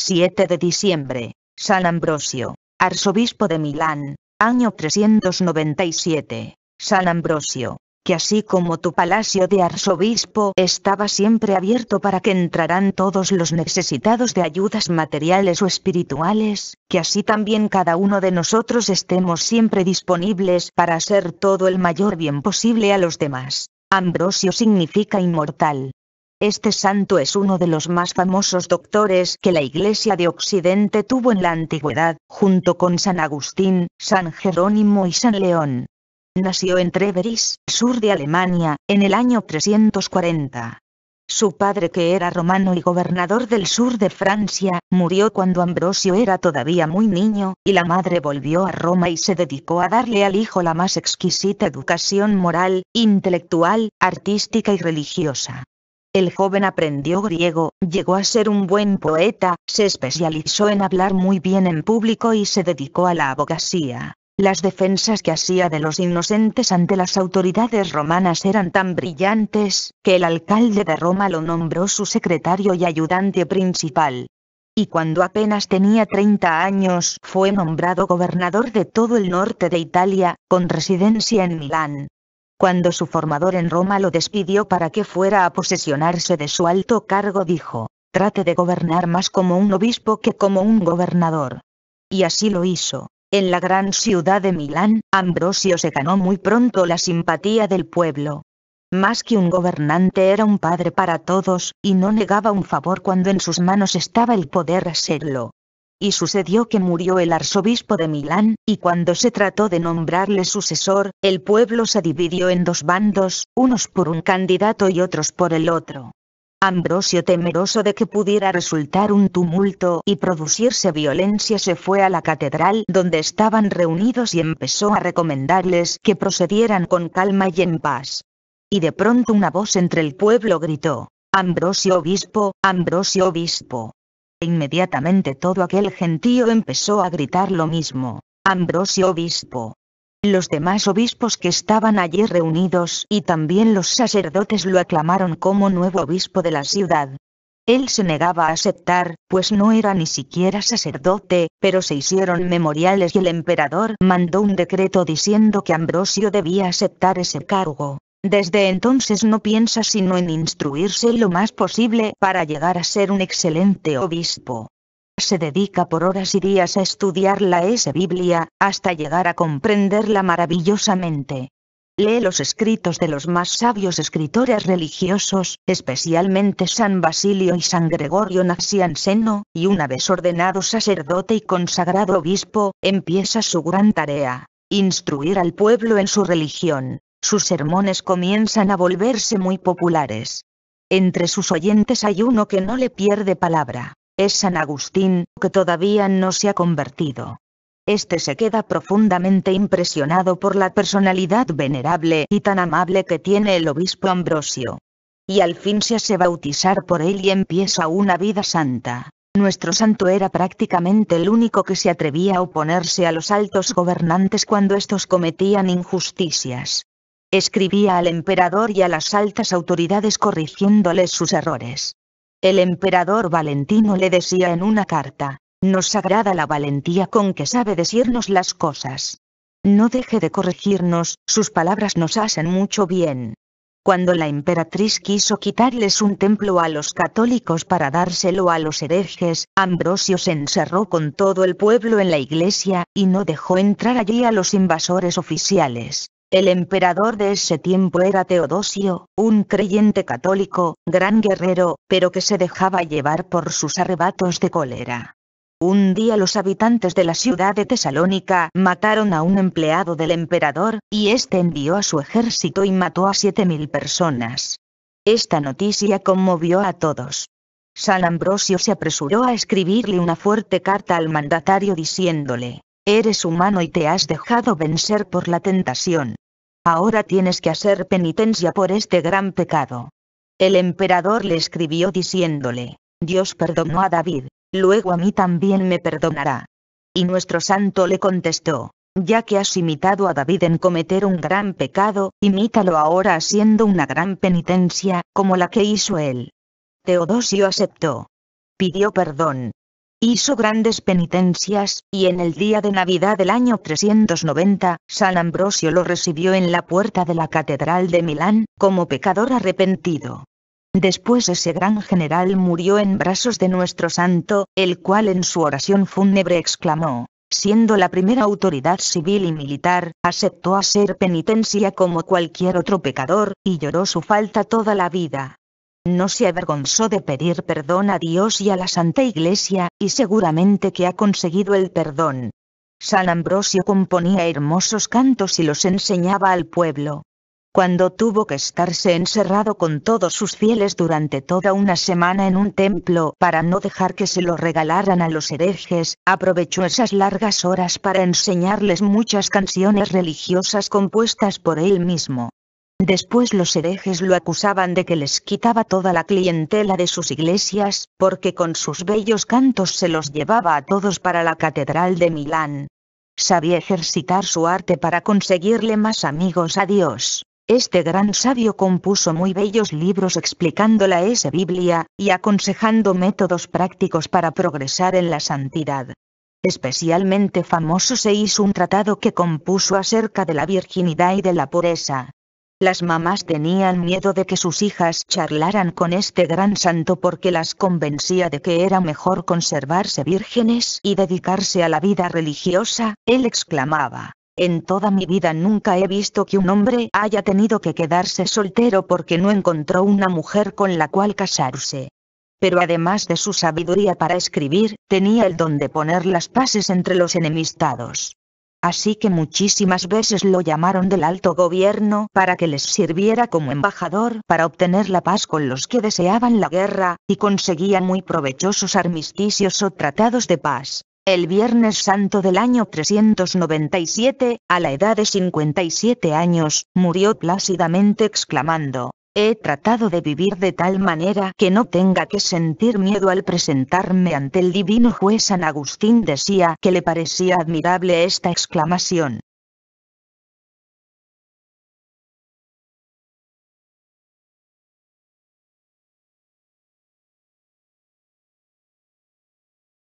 7 de diciembre, San Ambrosio, arzobispo de Milán, año 397. San Ambrosio, que así como tu palacio de arzobispo estaba siempre abierto para que entraran todos los necesitados de ayudas materiales o espirituales, que así también cada uno de nosotros estemos siempre disponibles para hacer todo el mayor bien posible a los demás. Ambrosio significa inmortal, este santo es uno de los más famosos doctores que la Iglesia de Occidente tuvo en la antigüedad, junto con San Agustín, San Jerónimo y San León. Nació en Treveris, sur de Alemania, en el año 340. Su padre que era romano y gobernador del sur de Francia, murió cuando Ambrosio era todavía muy niño, y la madre volvió a Roma y se dedicó a darle al hijo la más exquisita educación moral, intelectual, artística y religiosa. El joven aprendió griego, llegó a ser un buen poeta, se especializó en hablar muy bien en público y se dedicó a la abogacía. Las defensas que hacía de los inocentes ante las autoridades romanas eran tan brillantes, que el alcalde de Roma lo nombró su secretario y ayudante principal. Y cuando apenas tenía 30 años fue nombrado gobernador de todo el norte de Italia, con residencia en Milán. Cuando su formador en Roma lo despidió para que fuera a posesionarse de su alto cargo dijo, trate de gobernar más como un obispo que como un gobernador. Y así lo hizo. En la gran ciudad de Milán, Ambrosio se ganó muy pronto la simpatía del pueblo. Más que un gobernante era un padre para todos, y no negaba un favor cuando en sus manos estaba el poder hacerlo y sucedió que murió el arzobispo de Milán, y cuando se trató de nombrarle sucesor, el pueblo se dividió en dos bandos, unos por un candidato y otros por el otro. Ambrosio temeroso de que pudiera resultar un tumulto y producirse violencia se fue a la catedral donde estaban reunidos y empezó a recomendarles que procedieran con calma y en paz. Y de pronto una voz entre el pueblo gritó, Ambrosio obispo, Ambrosio obispo inmediatamente todo aquel gentío empezó a gritar lo mismo. Ambrosio obispo. Los demás obispos que estaban allí reunidos y también los sacerdotes lo aclamaron como nuevo obispo de la ciudad. Él se negaba a aceptar, pues no era ni siquiera sacerdote, pero se hicieron memoriales y el emperador mandó un decreto diciendo que Ambrosio debía aceptar ese cargo. Desde entonces no piensa sino en instruirse lo más posible para llegar a ser un excelente obispo. Se dedica por horas y días a estudiar la S Biblia, hasta llegar a comprenderla maravillosamente. Lee los escritos de los más sabios escritores religiosos, especialmente San Basilio y San Gregorio Seno, y una vez ordenado sacerdote y consagrado obispo, empieza su gran tarea, instruir al pueblo en su religión. Sus sermones comienzan a volverse muy populares. Entre sus oyentes hay uno que no le pierde palabra. Es San Agustín, que todavía no se ha convertido. Este se queda profundamente impresionado por la personalidad venerable y tan amable que tiene el obispo Ambrosio. Y al fin se hace bautizar por él y empieza una vida santa. Nuestro santo era prácticamente el único que se atrevía a oponerse a los altos gobernantes cuando estos cometían injusticias. Escribía al emperador y a las altas autoridades corrigiéndoles sus errores. El emperador Valentino le decía en una carta, nos agrada la valentía con que sabe decirnos las cosas. No deje de corregirnos, sus palabras nos hacen mucho bien. Cuando la emperatriz quiso quitarles un templo a los católicos para dárselo a los herejes, Ambrosio se encerró con todo el pueblo en la iglesia, y no dejó entrar allí a los invasores oficiales. El emperador de ese tiempo era Teodosio, un creyente católico, gran guerrero, pero que se dejaba llevar por sus arrebatos de cólera. Un día los habitantes de la ciudad de Tesalónica mataron a un empleado del emperador, y este envió a su ejército y mató a 7.000 personas. Esta noticia conmovió a todos. San Ambrosio se apresuró a escribirle una fuerte carta al mandatario diciéndole, Eres humano y te has dejado vencer por la tentación, ahora tienes que hacer penitencia por este gran pecado. El emperador le escribió diciéndole, Dios perdonó a David, luego a mí también me perdonará. Y nuestro santo le contestó, ya que has imitado a David en cometer un gran pecado, imítalo ahora haciendo una gran penitencia, como la que hizo él. Teodosio aceptó. Pidió perdón, hizo grandes penitencias, y en el día de Navidad del año 390, San Ambrosio lo recibió en la puerta de la Catedral de Milán, como pecador arrepentido. Después ese gran general murió en brazos de nuestro santo, el cual en su oración fúnebre exclamó, siendo la primera autoridad civil y militar, aceptó hacer penitencia como cualquier otro pecador, y lloró su falta toda la vida no se avergonzó de pedir perdón a Dios y a la Santa Iglesia, y seguramente que ha conseguido el perdón. San Ambrosio componía hermosos cantos y los enseñaba al pueblo. Cuando tuvo que estarse encerrado con todos sus fieles durante toda una semana en un templo para no dejar que se lo regalaran a los herejes, aprovechó esas largas horas para enseñarles muchas canciones religiosas compuestas por él mismo. Después los herejes lo acusaban de que les quitaba toda la clientela de sus iglesias, porque con sus bellos cantos se los llevaba a todos para la Catedral de Milán. Sabía ejercitar su arte para conseguirle más amigos a Dios. Este gran sabio compuso muy bellos libros explicando la S Biblia, y aconsejando métodos prácticos para progresar en la santidad. Especialmente famoso se hizo un tratado que compuso acerca de la virginidad y de la pureza. Las mamás tenían miedo de que sus hijas charlaran con este gran santo porque las convencía de que era mejor conservarse vírgenes y dedicarse a la vida religiosa, él exclamaba. En toda mi vida nunca he visto que un hombre haya tenido que quedarse soltero porque no encontró una mujer con la cual casarse. Pero además de su sabiduría para escribir, tenía el don de poner las paces entre los enemistados. Así que muchísimas veces lo llamaron del alto gobierno para que les sirviera como embajador para obtener la paz con los que deseaban la guerra, y conseguían muy provechosos armisticios o tratados de paz. El Viernes Santo del año 397, a la edad de 57 años, murió plácidamente exclamando, He tratado de vivir de tal manera que no tenga que sentir miedo al presentarme ante el divino juez San Agustín decía que le parecía admirable esta exclamación.